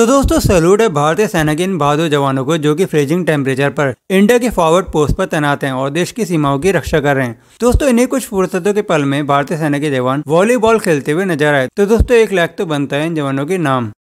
तो दोस्तों सैल्यूट है भारतीय सेना के इन बहादुर जवानों को जो कि फ्रीजिंग टेम्परेचर पर इंडिया के फॉरवर्ड पोस्ट पर तैनात हैं और देश की सीमाओं की रक्षा कर रहे हैं दोस्तों इन्हीं कुछ फुर्सतों के पल में भारतीय सेना के जवान वॉलीबॉल खेलते हुए नजर आए तो दोस्तों एक लाख तो बनता है इन जवानों के नाम